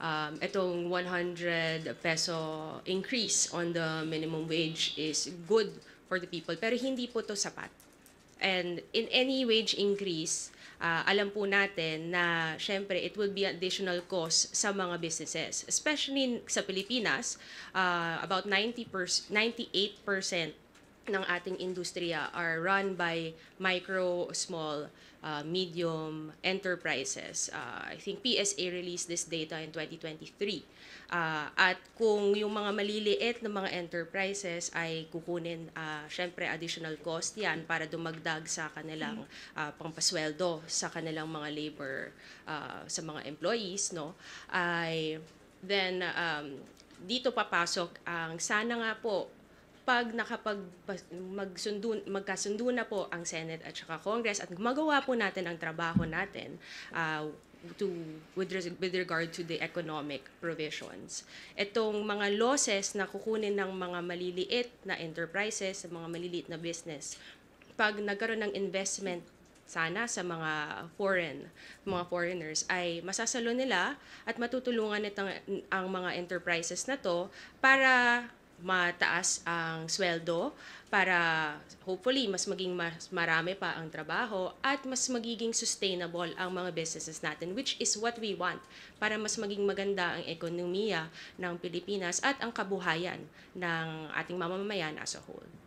um, itong 100 peso increase on the minimum wage is good for the people. Pero hindi po to sapat. And in any wage increase, uh, alam po natin na syempre it will be additional cost sa mga businesses. Especially sa Pilipinas, uh, about 90 98% ng ating industriya are run by micro, small, uh, medium enterprises. Uh, I think PSA released this data in 2023. Uh, at kung yung mga maliliit na mga enterprises ay kukunin, uh, syempre additional cost yan para dumagdag sa kanilang uh, pampasweldo sa kanilang mga labor, uh, sa mga employees, no? Ay, then, um, dito papasok ang sana nga po pag nakapag magsundo, magkasundo na po ang Senate at saka Congress at magawa po natin ang trabaho natin uh, to with, with regard to the economic provisions. Itong mga losses na kukunin ng mga maliliit na enterprises, mga maliliit na business, pag nagkaroon ng investment sana sa mga foreign, mga foreigners ay masasalo nila at matutulungan nitong ang mga enterprises na to para mataas ang sweldo para hopefully mas maging mas marami pa ang trabaho at mas magiging sustainable ang mga businesses natin which is what we want para mas maging maganda ang ekonomiya ng Pilipinas at ang kabuhayan ng ating mamamayan as a whole.